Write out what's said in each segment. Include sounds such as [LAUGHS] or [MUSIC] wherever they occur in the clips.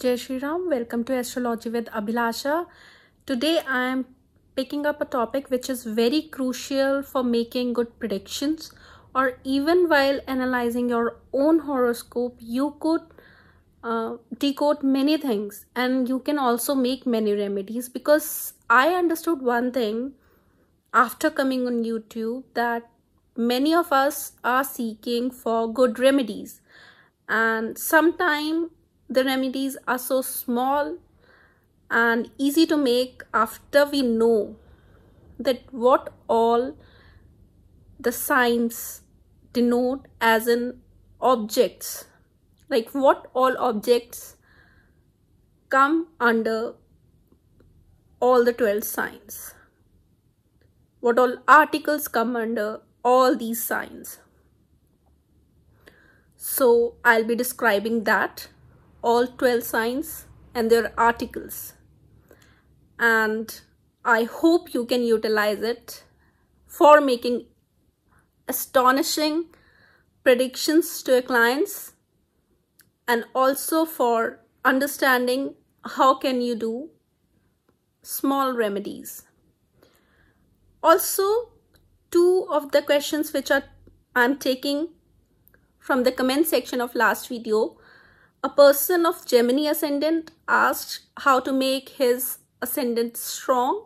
Jai Shri Ram, welcome to Astrology with Abhilasha. Today I am picking up a topic which is very crucial for making good predictions or even while analyzing your own horoscope you could uh, decode many things and you can also make many remedies because I understood one thing after coming on YouTube that many of us are seeking for good remedies and sometime the remedies are so small and easy to make after we know that what all the signs denote as in objects like what all objects come under all the 12 signs what all articles come under all these signs so i'll be describing that all 12 signs and their articles. And I hope you can utilize it for making astonishing predictions to your clients and also for understanding how can you do small remedies. Also, two of the questions which are I'm taking from the comment section of last video a person of Gemini ascendant asked how to make his ascendant strong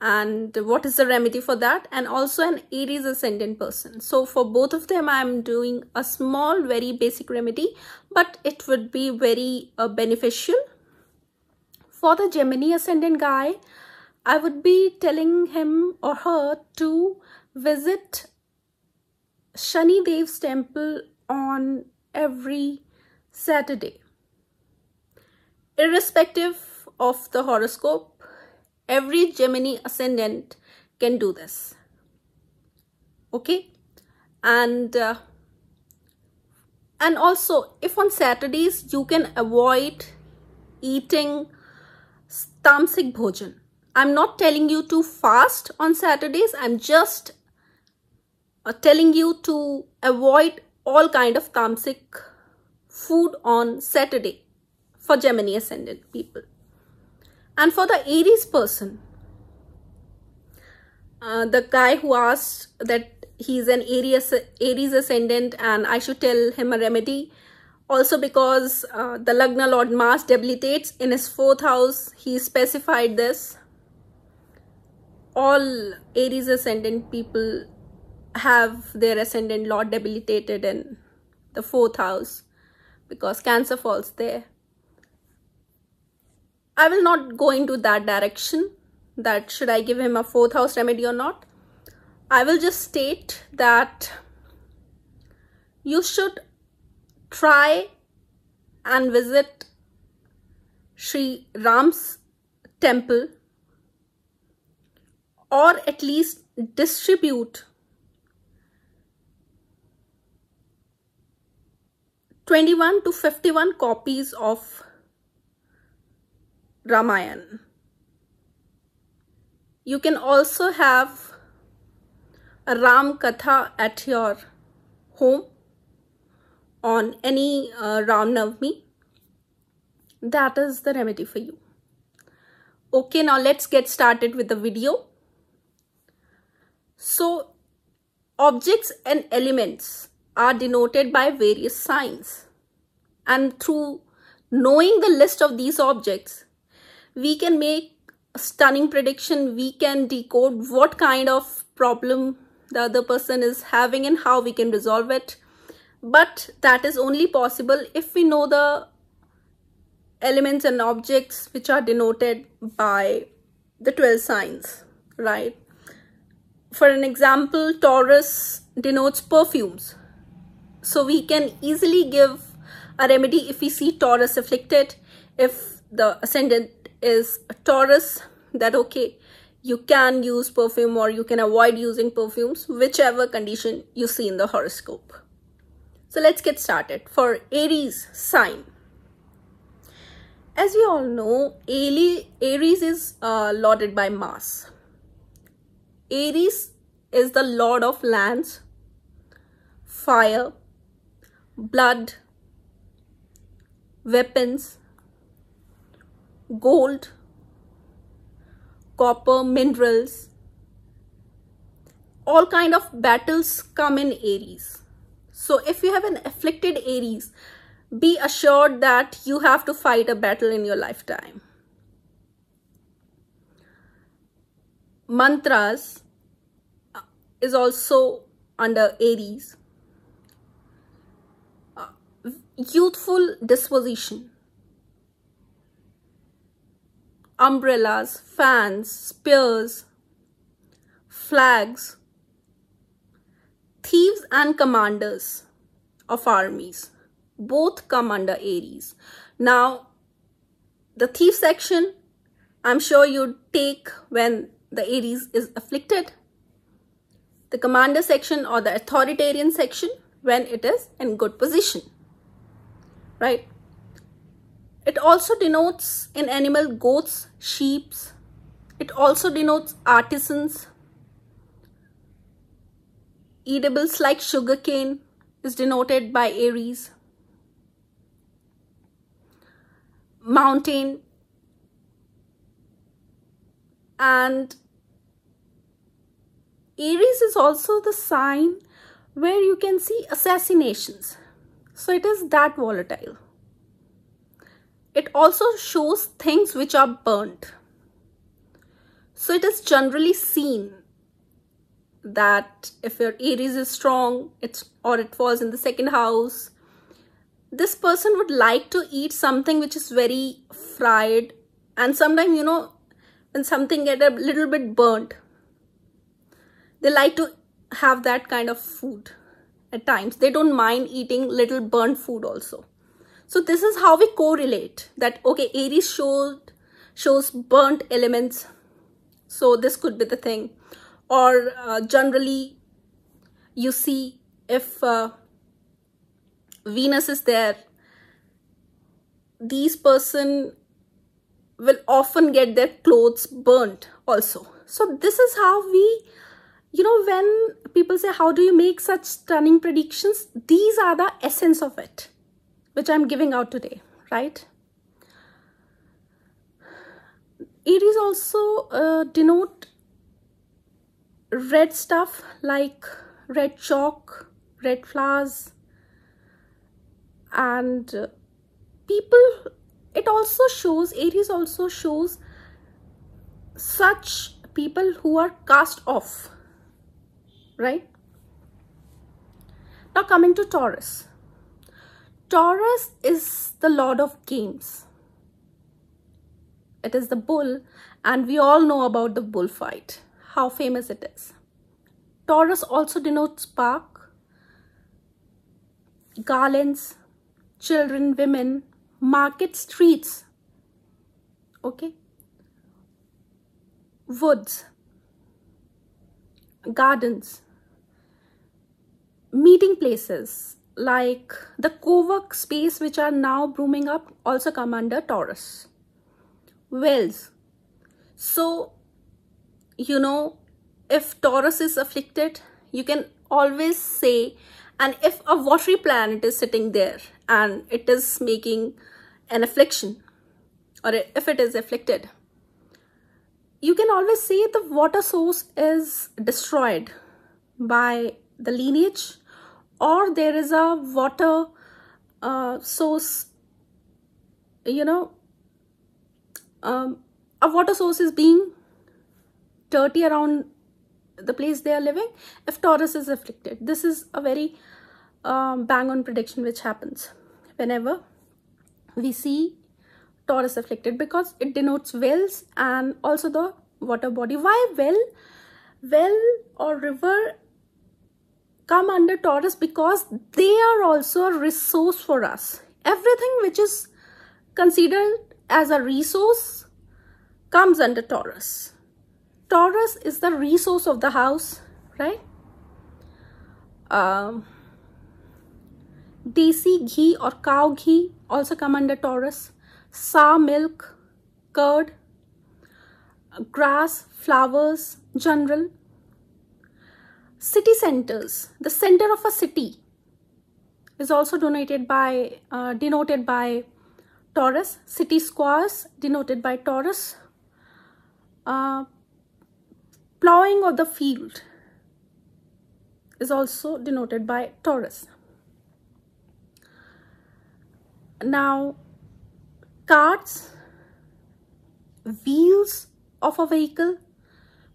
and what is the remedy for that and also an Aries ascendant person. So for both of them I am doing a small very basic remedy but it would be very uh, beneficial. For the Gemini ascendant guy I would be telling him or her to visit Shani Dev's temple on every Saturday. Irrespective of the horoscope, every Gemini ascendant can do this. Okay? And uh, and also if on Saturdays you can avoid eating tamasic bhojan. I'm not telling you to fast on Saturdays. I'm just uh, telling you to avoid all kind of tamasic food on Saturday for Gemini ascendant people. And for the Aries person, uh, the guy who asked that he's an Aries, Aries ascendant and I should tell him a remedy. Also because uh, the Lagna Lord Mars debilitates in his fourth house, he specified this. All Aries ascendant people have their ascendant lord debilitated in the fourth house because cancer falls there i will not go into that direction that should i give him a fourth house remedy or not i will just state that you should try and visit Sri Ram's temple or at least distribute 21 to 51 copies of Ramayana. You can also have a Ram Katha at your home on any uh, Ram Navmi. That is the remedy for you. Okay, now let's get started with the video. So, objects and elements are denoted by various signs. And through knowing the list of these objects, we can make stunning prediction. We can decode what kind of problem the other person is having and how we can resolve it. But that is only possible if we know the elements and objects which are denoted by the 12 signs, right? For an example, Taurus denotes perfumes so we can easily give a remedy if we see Taurus afflicted. If the ascendant is Taurus, that okay, you can use perfume or you can avoid using perfumes, whichever condition you see in the horoscope. So let's get started. For Aries sign, as we all know, Aries is uh, lauded by Mars. Aries is the lord of lands, fire, blood, weapons, gold, copper, minerals, all kind of battles come in Aries. So if you have an afflicted Aries, be assured that you have to fight a battle in your lifetime. Mantras is also under Aries youthful disposition. Umbrellas, fans, spears, flags, thieves and commanders of armies both come under Aries. Now, the thief section, I'm sure you take when the Aries is afflicted. The commander section or the authoritarian section when it is in good position right? It also denotes an animal goats, sheep. It also denotes artisans. Eatables like sugarcane is denoted by Aries. Mountain and Aries is also the sign where you can see assassinations. So it is that volatile. It also shows things which are burnt. So it is generally seen that if your Aries is strong it's or it falls in the second house, this person would like to eat something which is very fried and sometimes, you know, when something get a little bit burnt, they like to have that kind of food at times. They don't mind eating little burnt food also. So this is how we correlate that, okay, Aries showed, shows burnt elements. So this could be the thing. Or uh, generally, you see if uh, Venus is there, these person will often get their clothes burnt also. So this is how we you know when people say how do you make such stunning predictions these are the essence of it which i'm giving out today right It is also uh, denote red stuff like red chalk red flowers and uh, people it also shows aries also shows such people who are cast off right? Now coming to Taurus. Taurus is the lord of games. It is the bull and we all know about the bullfight, how famous it is. Taurus also denotes park, garlands, children, women, market streets, okay, woods, gardens, meeting places like the co-work space which are now booming up also come under Taurus. Wells. So, you know, if Taurus is afflicted, you can always say, and if a watery planet is sitting there and it is making an affliction, or if it is afflicted, you can always say the water source is destroyed by the lineage or there is a water uh, source you know um, a water source is being dirty around the place they are living if Taurus is afflicted. This is a very um, bang on prediction which happens whenever we see Taurus afflicted because it denotes wells and also the water body. Why well? Well or river come under Taurus because they are also a resource for us. Everything which is considered as a resource comes under Taurus. Taurus is the resource of the house, right? Um, desi ghee or cow ghee also come under Taurus. Sour milk, curd, grass, flowers, general City centers, the center of a city is also denoted by, uh, denoted by Taurus. City squares denoted by Taurus. Uh, plowing of the field is also denoted by Taurus. Now, carts, wheels of a vehicle,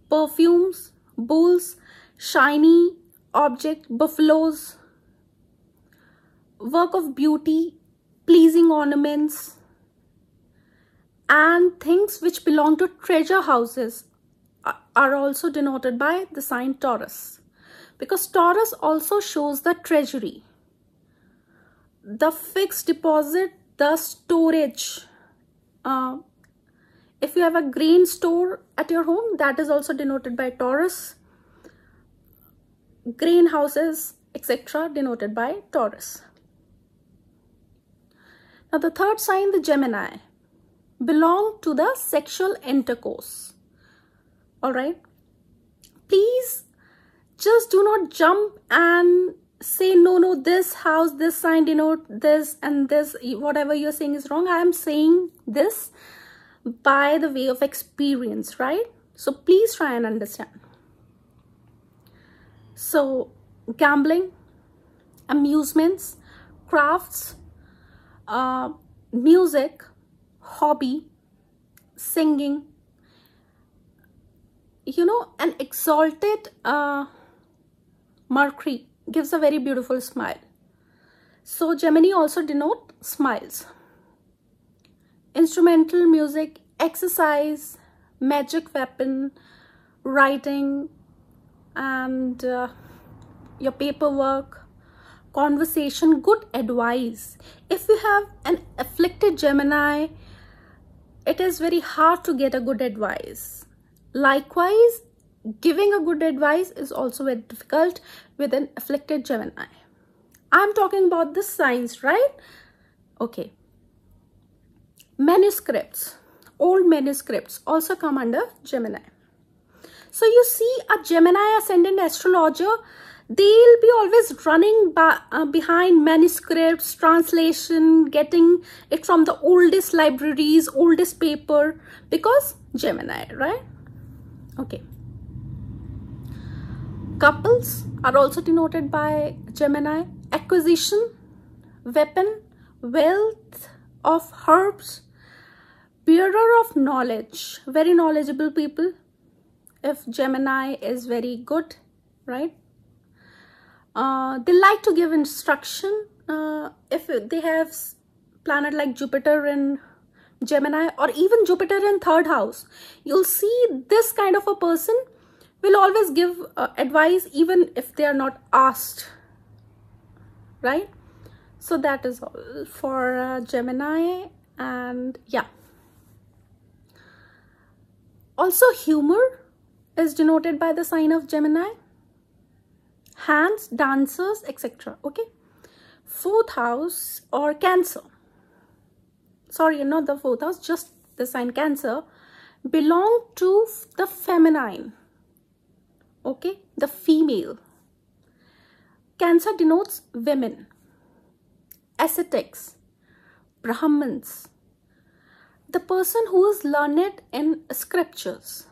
perfumes, bowls, shiny object, buffaloes, work of beauty, pleasing ornaments, and things which belong to treasure houses are also denoted by the sign Taurus because Taurus also shows the treasury, the fixed deposit, the storage. Uh, if you have a grain store at your home, that is also denoted by Taurus greenhouses, etc. denoted by Taurus. Now the third sign, the Gemini, belong to the sexual intercourse. All right. Please just do not jump and say no no this house this sign denote this and this whatever you're saying is wrong i am saying this by the way of experience right so please try and understand so gambling, amusements, crafts, uh, music, hobby, singing, you know, an exalted uh, Mercury gives a very beautiful smile. So Gemini also denote smiles. Instrumental music, exercise, magic weapon, writing, and uh, your paperwork conversation good advice if you have an afflicted gemini it is very hard to get a good advice likewise giving a good advice is also very difficult with an afflicted gemini i'm talking about the signs right okay manuscripts old manuscripts also come under gemini so you see a Gemini ascendant astrologer, they'll be always running uh, behind manuscripts, translation, getting it from the oldest libraries, oldest paper because Gemini, right? Okay. Couples are also denoted by Gemini. Acquisition, weapon, wealth of herbs, bearer of knowledge, very knowledgeable people, if Gemini is very good, right? Uh, they like to give instruction. Uh, if they have planet like Jupiter in Gemini or even Jupiter in third house, you'll see this kind of a person will always give uh, advice even if they are not asked, right? So that is all for uh, Gemini and yeah. Also humor is denoted by the sign of Gemini. Hands, dancers, etc. Okay. Fourth house or Cancer. Sorry, not the fourth house, just the sign Cancer. Belong to the feminine. Okay. The female. Cancer denotes women, ascetics, Brahmins, the person who is learned in scriptures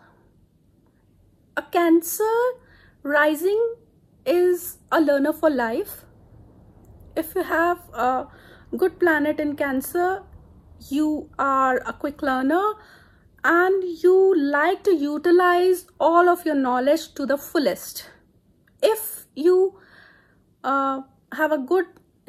a cancer rising is a learner for life if you have a good planet in cancer you are a quick learner and you like to utilize all of your knowledge to the fullest if you uh, have a good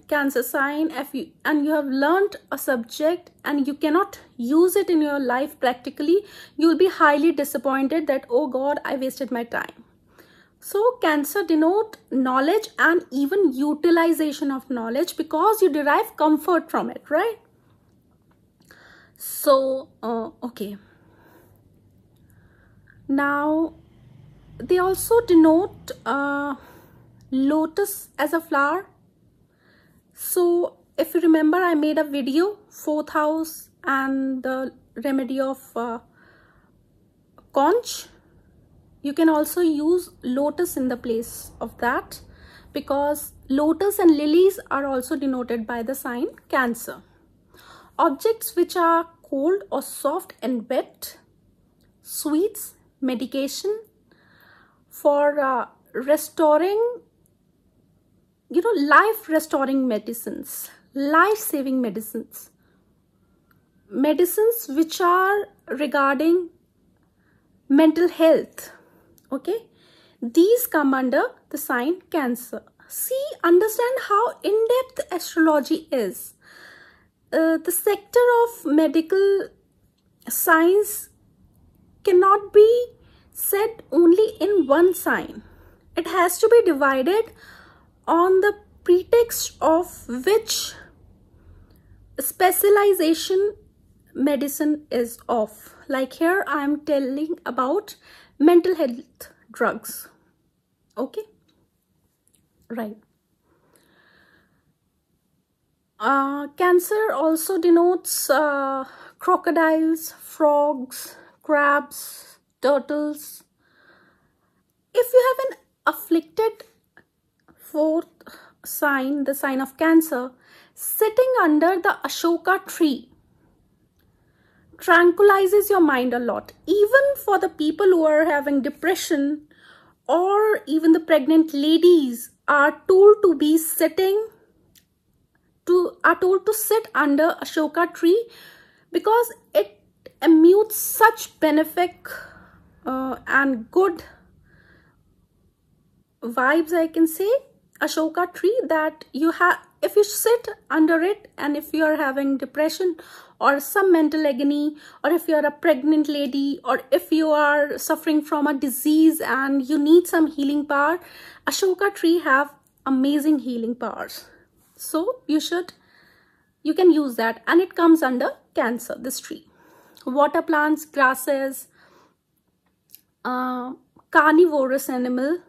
cancer sign you, and you have learned a subject and you cannot use it in your life practically you will be highly disappointed that oh god i wasted my time so cancer denote knowledge and even utilization of knowledge because you derive comfort from it right so uh, okay now they also denote uh, lotus as a flower so if you remember i made a video fourth house and the remedy of uh, conch you can also use lotus in the place of that because lotus and lilies are also denoted by the sign cancer objects which are cold or soft and wet sweets medication for uh, restoring you know, life restoring medicines, life saving medicines, medicines which are regarding mental health. Okay, these come under the sign Cancer. See, understand how in depth astrology is. Uh, the sector of medical science cannot be said only in one sign. It has to be divided on the pretext of which specialization medicine is of. Like here I am telling about mental health drugs. Okay. Right. Uh, cancer also denotes uh, crocodiles, frogs, crabs, turtles. If you have an afflicted fourth sign, the sign of Cancer, sitting under the Ashoka tree tranquilizes your mind a lot. Even for the people who are having depression or even the pregnant ladies are told to be sitting to are told to sit under Ashoka tree because it emutes such benefic uh, and good vibes I can say Ashoka tree that you have, if you sit under it and if you are having depression or some mental agony or if you are a pregnant lady or if you are suffering from a disease and you need some healing power, Ashoka tree have amazing healing powers. So you should, you can use that and it comes under cancer, this tree. Water plants, grasses, uh, carnivorous animal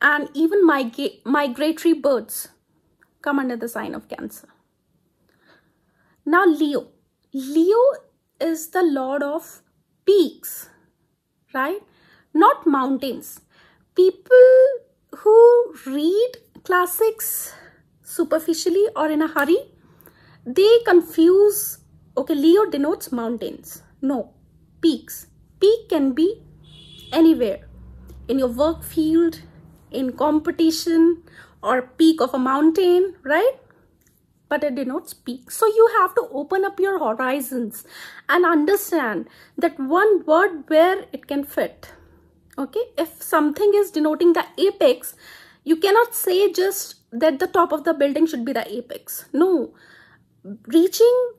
and even mig migratory birds come under the sign of Cancer. Now, Leo. Leo is the lord of peaks, right? Not mountains. People who read classics superficially or in a hurry, they confuse, okay, Leo denotes mountains. No, peaks. Peak can be anywhere in your work field, in competition or peak of a mountain, right? But it denotes peak. So you have to open up your horizons and understand that one word where it can fit. Okay, if something is denoting the apex, you cannot say just that the top of the building should be the apex. No, reaching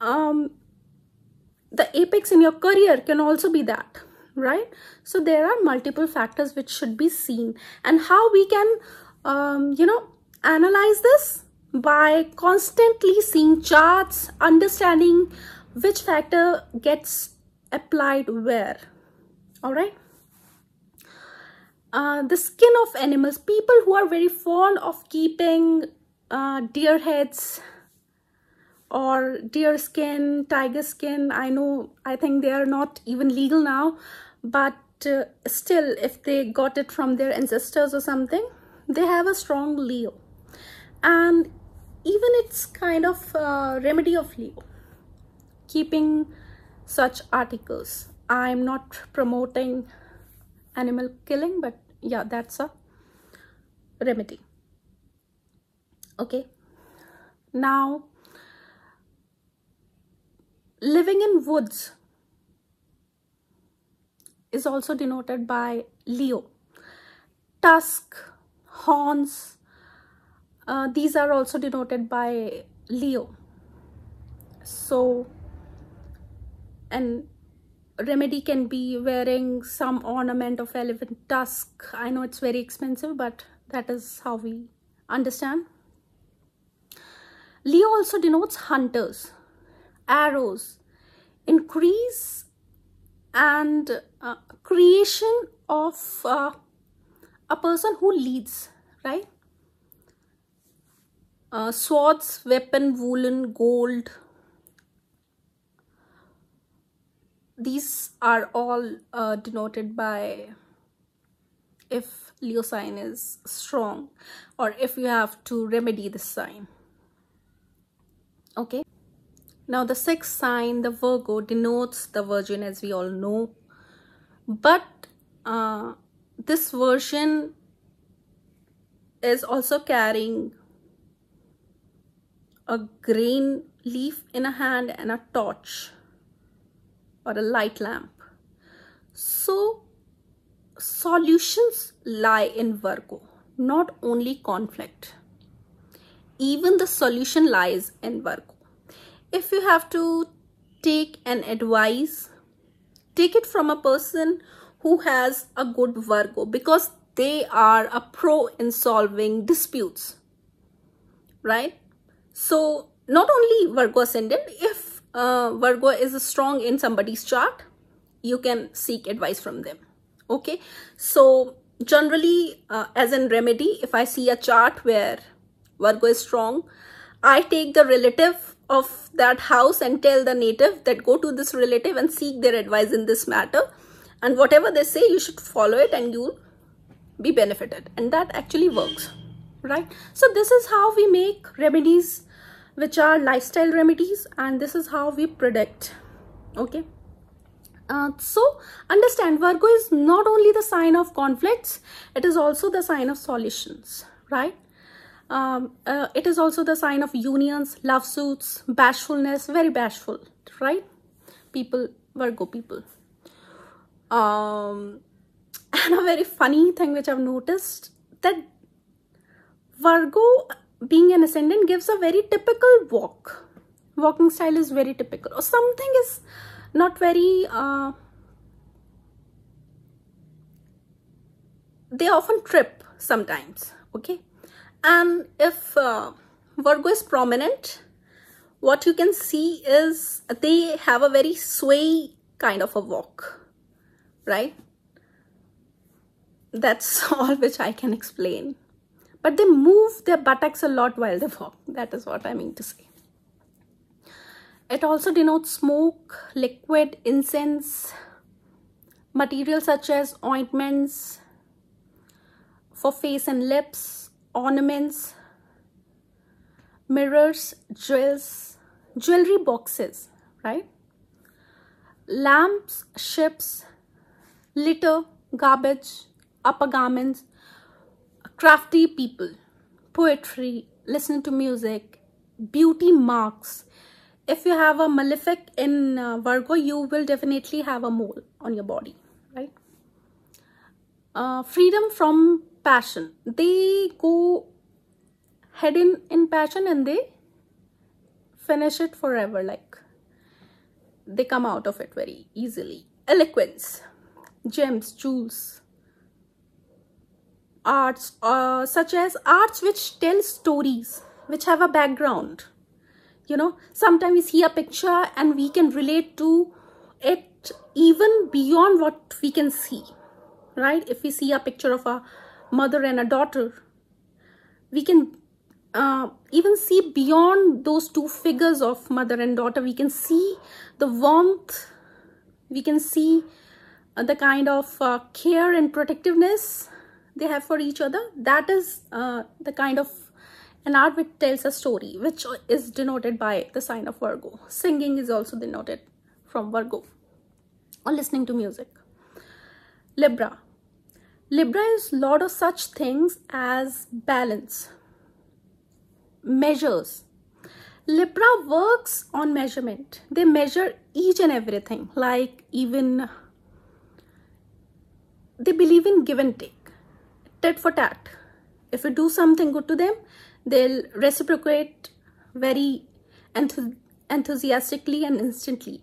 um, the apex in your career can also be that right? So there are multiple factors which should be seen and how we can, um, you know, analyze this by constantly seeing charts, understanding which factor gets applied where, all right? Uh, the skin of animals, people who are very fond of keeping uh, deer heads, or deer skin, tiger skin. I know, I think they are not even legal now, but uh, still, if they got it from their ancestors or something, they have a strong Leo. And even it's kind of a remedy of Leo, keeping such articles. I'm not promoting animal killing, but yeah, that's a remedy. Okay. Now, living in woods is also denoted by Leo. Tusk, horns, uh, these are also denoted by Leo. So, and remedy can be wearing some ornament of elephant tusk. I know it's very expensive, but that is how we understand. Leo also denotes hunters arrows, increase and uh, creation of uh, a person who leads, right? Uh, swords, weapon, woolen, gold. These are all uh, denoted by if Leo sign is strong or if you have to remedy this sign. Okay. Now the sixth sign, the Virgo, denotes the virgin as we all know. But uh, this version is also carrying a grain leaf in a hand and a torch or a light lamp. So solutions lie in Virgo, not only conflict. Even the solution lies in Virgo if you have to take an advice take it from a person who has a good virgo because they are a pro in solving disputes right so not only virgo ascendant if uh, virgo is strong in somebody's chart you can seek advice from them okay so generally uh, as in remedy if i see a chart where virgo is strong i take the relative of that house and tell the native that go to this relative and seek their advice in this matter and whatever they say you should follow it and you'll be benefited and that actually works right so this is how we make remedies which are lifestyle remedies and this is how we predict okay uh, so understand Virgo is not only the sign of conflicts it is also the sign of solutions right um, uh, it is also the sign of unions, love suits, bashfulness, very bashful, right? People, Virgo people. Um, [LAUGHS] and a very funny thing which I've noticed that Virgo being an ascendant gives a very typical walk. Walking style is very typical or something is not very uh, they often trip sometimes okay and if uh, Virgo is prominent, what you can see is they have a very sway kind of a walk, right? That's [LAUGHS] all which I can explain. But they move their buttocks a lot while they walk. That is what I mean to say. It also denotes smoke, liquid, incense, materials such as ointments for face and lips, ornaments, mirrors, jewels, jewelry boxes, right? Lamps, ships, litter, garbage, upper garments, crafty people, poetry, listen to music, beauty marks. If you have a malefic in uh, Virgo, you will definitely have a mole on your body, right? Uh, freedom from passion. They go head in in passion and they finish it forever. Like they come out of it very easily. Eloquence, gems, jewels, arts, uh, such as arts which tell stories, which have a background. You know, sometimes we see a picture and we can relate to it even beyond what we can see right if we see a picture of a mother and a daughter. We can uh, even see beyond those two figures of mother and daughter. We can see the warmth. We can see uh, the kind of uh, care and protectiveness they have for each other. That is uh, the kind of an art which tells a story, which is denoted by the sign of Virgo. Singing is also denoted from Virgo or listening to music. Libra, Libra is lot of such things as balance, measures. Libra works on measurement. They measure each and everything, like even they believe in give and take, tit for tat. If you do something good to them, they'll reciprocate very enth enthusiastically and instantly.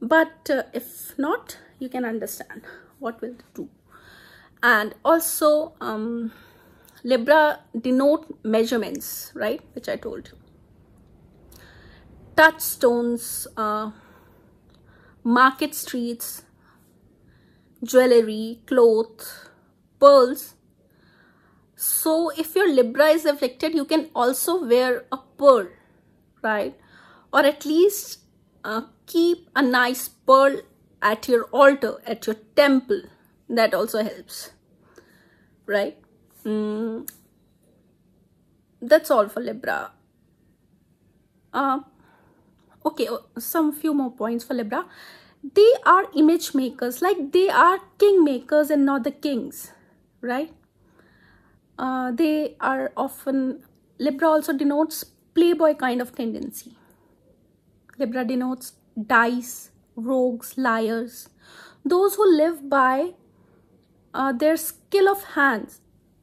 But uh, if not, you can understand what will do and also um, Libra denote measurements, right, which I told you. Touchstones, uh, market streets, jewelry, cloth, pearls. So if your Libra is afflicted, you can also wear a pearl, right? Or at least uh, keep a nice pearl at your altar, at your temple, that also helps right mm. that's all for libra uh, okay oh, some few more points for libra they are image makers like they are king makers and not the kings right uh, they are often libra also denotes playboy kind of tendency libra denotes dice rogues liars those who live by uh, their skill of hands.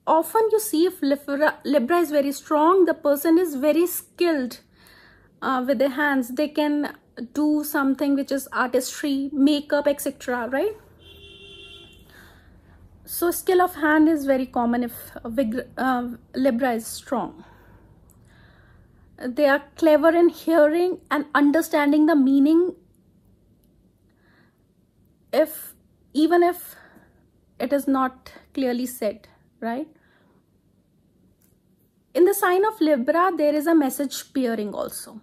Often you see if Libra, Libra is very strong, the person is very skilled uh, with their hands. They can do something which is artistry, makeup, etc. Right? So skill of hand is very common if uh, Libra is strong. They are clever in hearing and understanding the meaning if even if it is not clearly said, right? In the sign of Libra, there is a message peering also.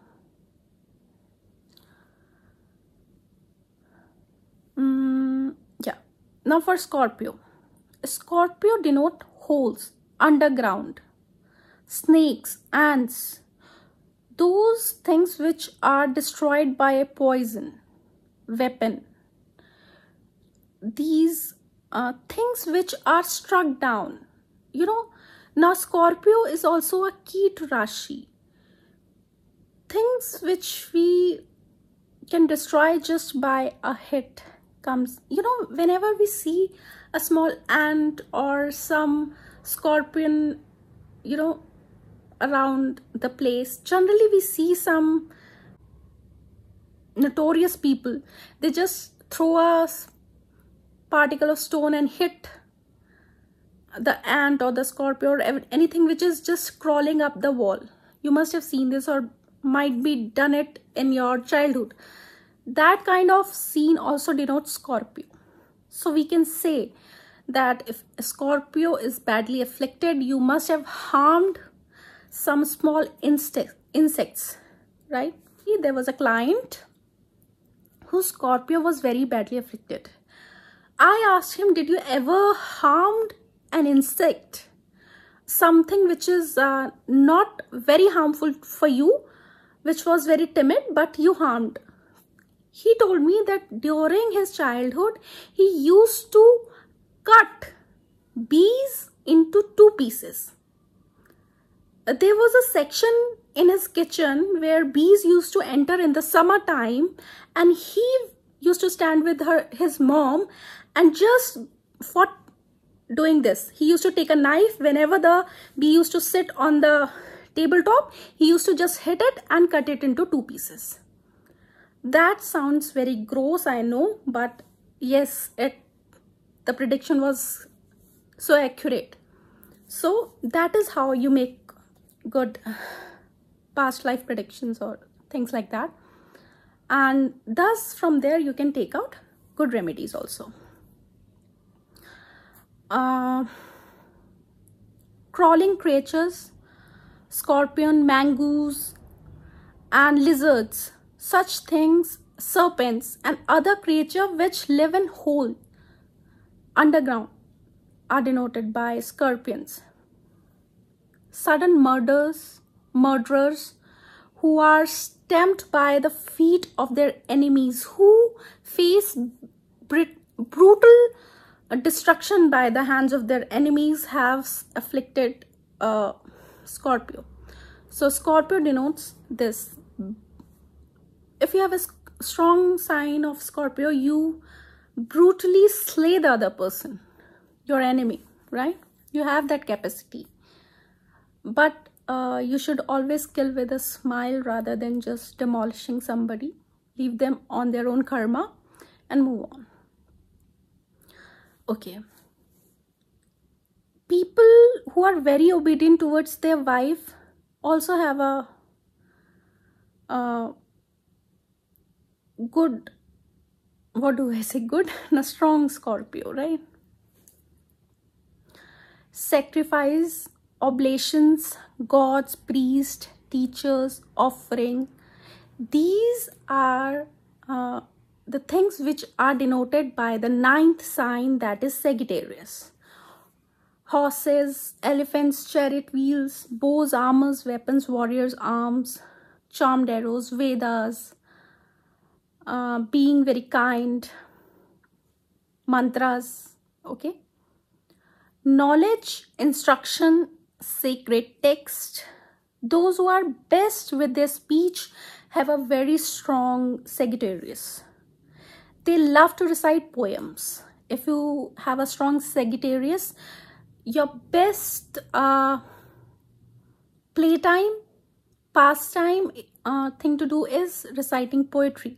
Mm, yeah. Now for Scorpio. Scorpio denote holes, underground, snakes, ants, those things which are destroyed by a poison, weapon. These uh, things which are struck down. You know, now Scorpio is also a key to Rashi. Things which we can destroy just by a hit comes. You know, whenever we see a small ant or some scorpion, you know, around the place, generally we see some notorious people. They just throw a particle of stone and hit the ant or the scorpio or anything which is just crawling up the wall. You must have seen this or might be done it in your childhood. That kind of scene also denotes Scorpio. So we can say that if Scorpio is badly afflicted, you must have harmed some small insects, right? there was a client whose Scorpio was very badly afflicted. I asked him, did you ever harmed an insect? Something which is uh, not very harmful for you, which was very timid, but you harmed. He told me that during his childhood, he used to cut bees into two pieces. There was a section in his kitchen where bees used to enter in the summertime and he used to stand with her his mom and just for doing this he used to take a knife whenever the bee used to sit on the tabletop he used to just hit it and cut it into two pieces that sounds very gross i know but yes it the prediction was so accurate so that is how you make good past life predictions or things like that and thus from there you can take out good remedies also uh, crawling creatures, scorpion, mangoes, and lizards, such things, serpents, and other creatures which live in hole underground are denoted by scorpions. Sudden murders, murderers who are stamped by the feet of their enemies, who face brutal destruction by the hands of their enemies have afflicted uh, Scorpio. So Scorpio denotes this. If you have a strong sign of Scorpio, you brutally slay the other person, your enemy, right? You have that capacity. But uh, you should always kill with a smile rather than just demolishing somebody. Leave them on their own karma and move on okay people who are very obedient towards their wife also have a uh, good what do i say good and [LAUGHS] a strong scorpio right sacrifice oblations gods priests teachers offering these are uh, the things which are denoted by the ninth sign that is Sagittarius. Horses, elephants, chariot wheels, bows, armors, weapons, warriors, arms, charmed arrows, Vedas, uh, being very kind, mantras, okay. Knowledge, instruction, sacred text. Those who are best with their speech have a very strong Sagittarius. They love to recite poems. If you have a strong Sagittarius, your best uh, playtime, pastime uh, thing to do is reciting poetry.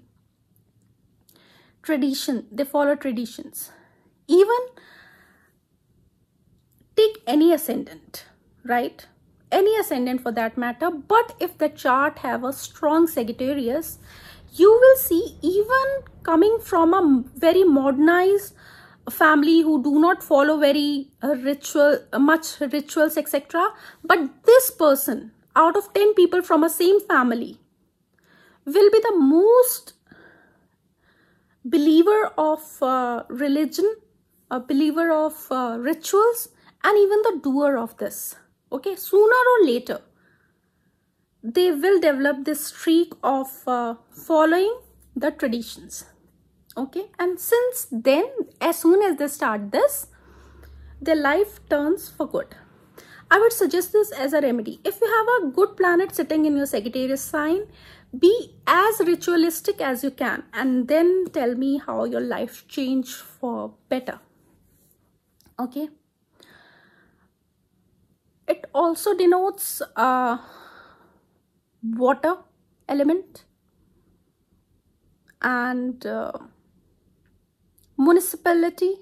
Tradition, they follow traditions. Even take any ascendant, right? Any ascendant for that matter. But if the chart have a strong Sagittarius, you will see even coming from a very modernized family who do not follow very uh, ritual uh, much rituals etc but this person out of 10 people from a same family will be the most believer of uh, religion a believer of uh, rituals and even the doer of this okay sooner or later they will develop this streak of uh, following the traditions okay and since then as soon as they start this their life turns for good i would suggest this as a remedy if you have a good planet sitting in your sagittarius sign be as ritualistic as you can and then tell me how your life changed for better okay it also denotes uh, water element and uh, municipality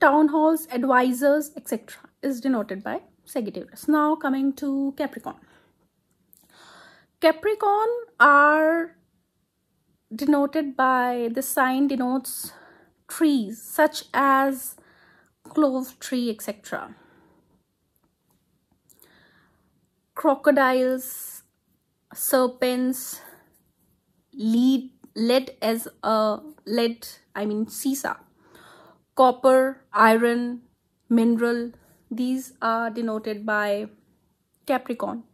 town halls advisors etc is denoted by Sagittarius now coming to Capricorn Capricorn are denoted by the sign denotes trees such as clove tree etc crocodiles, serpents, lead, lead as a lead, I mean sisa, copper, iron, mineral. These are denoted by Capricorn.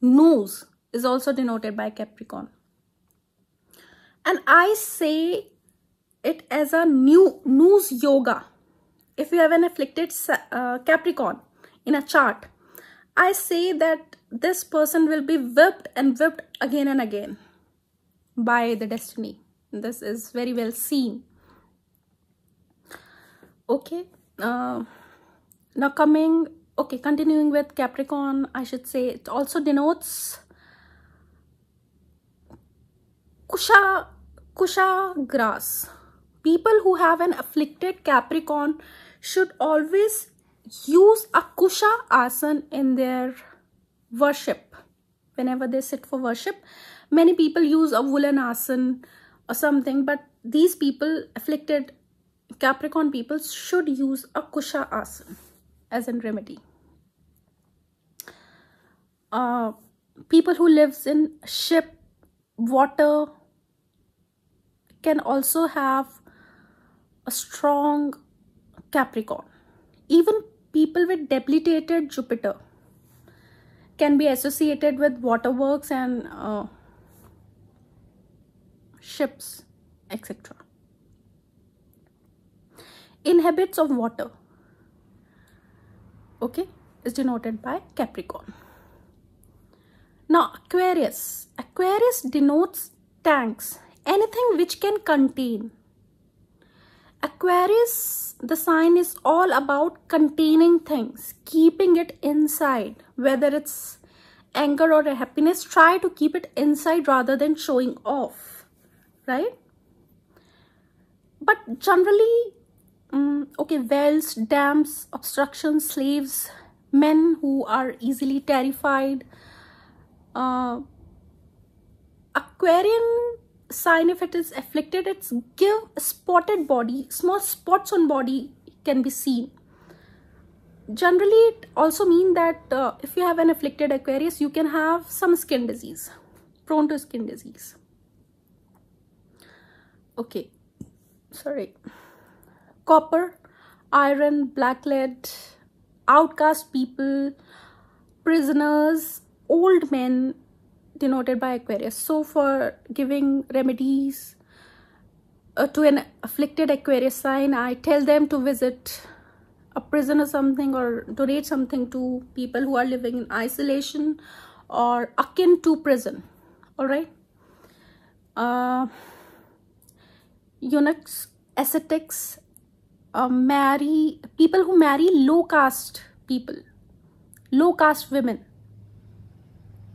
Nose is also denoted by Capricorn. And I say it as a new news yoga. If you have an afflicted uh, Capricorn in a chart, I see that this person will be whipped and whipped again and again by the destiny. This is very well seen. Okay. Uh, now coming, okay, continuing with Capricorn, I should say it also denotes Kusha, Kusha grass. People who have an afflicted Capricorn should always use a kusha asan in their worship whenever they sit for worship many people use a woolen asan or something but these people afflicted capricorn people should use a kusha asan as a remedy uh, people who lives in ship water can also have a strong capricorn even people with depleted Jupiter can be associated with waterworks and uh, ships, etc. Inhabits of water, okay, is denoted by Capricorn. Now, Aquarius. Aquarius denotes tanks, anything which can contain Aquarius, the sign is all about containing things, keeping it inside, whether it's anger or happiness, try to keep it inside rather than showing off, right? But generally, um, okay, wells, dams, obstructions, slaves, men who are easily terrified, uh, Aquarian sign if it is afflicted it's give spotted body small spots on body can be seen generally it also mean that uh, if you have an afflicted aquarius you can have some skin disease prone to skin disease okay sorry copper iron black lead outcast people prisoners old men denoted by Aquarius. So for giving remedies uh, to an afflicted Aquarius sign, I tell them to visit a prison or something or donate something to people who are living in isolation or akin to prison. All right. Uh, Unix ascetics, uh, marry people who marry low caste people, low caste women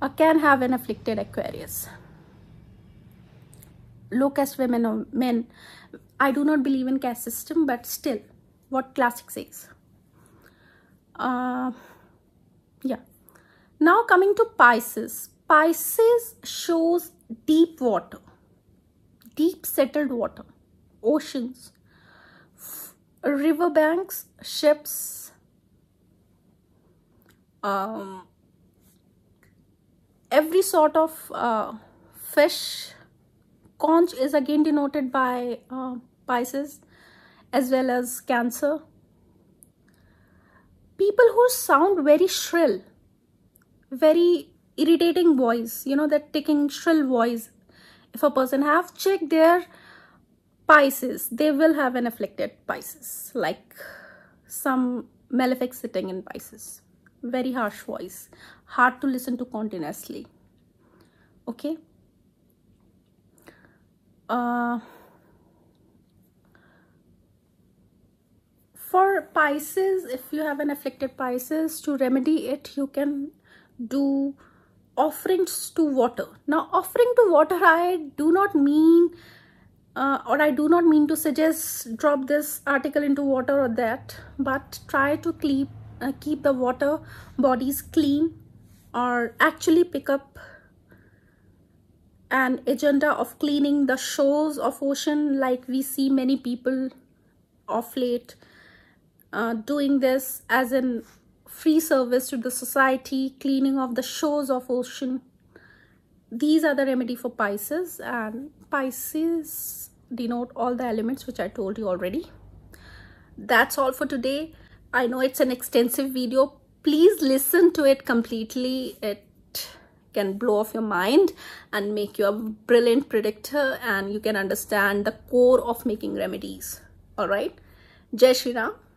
or can have an afflicted Aquarius. Low caste women or men, I do not believe in caste system, but still, what classic says. Uh, yeah. Now coming to Pisces. Pisces shows deep water, deep settled water, oceans, riverbanks, ships, um, every sort of uh, fish conch is again denoted by uh, pisces as well as cancer people who sound very shrill very irritating voice you know that taking shrill voice if a person have checked their pisces they will have an afflicted pisces like some malefic sitting in pisces very harsh voice hard to listen to continuously okay uh, for Pisces if you have an afflicted Pisces to remedy it you can do offerings to water now offering to water I do not mean uh, or I do not mean to suggest drop this article into water or that but try to keep uh, keep the water bodies clean or actually pick up an agenda of cleaning the shores of ocean like we see many people of late uh, doing this as in free service to the society cleaning of the shores of ocean these are the remedy for pisces and pisces denote all the elements which i told you already that's all for today i know it's an extensive video please listen to it completely it can blow off your mind and make you a brilliant predictor and you can understand the core of making remedies all right jai shri ram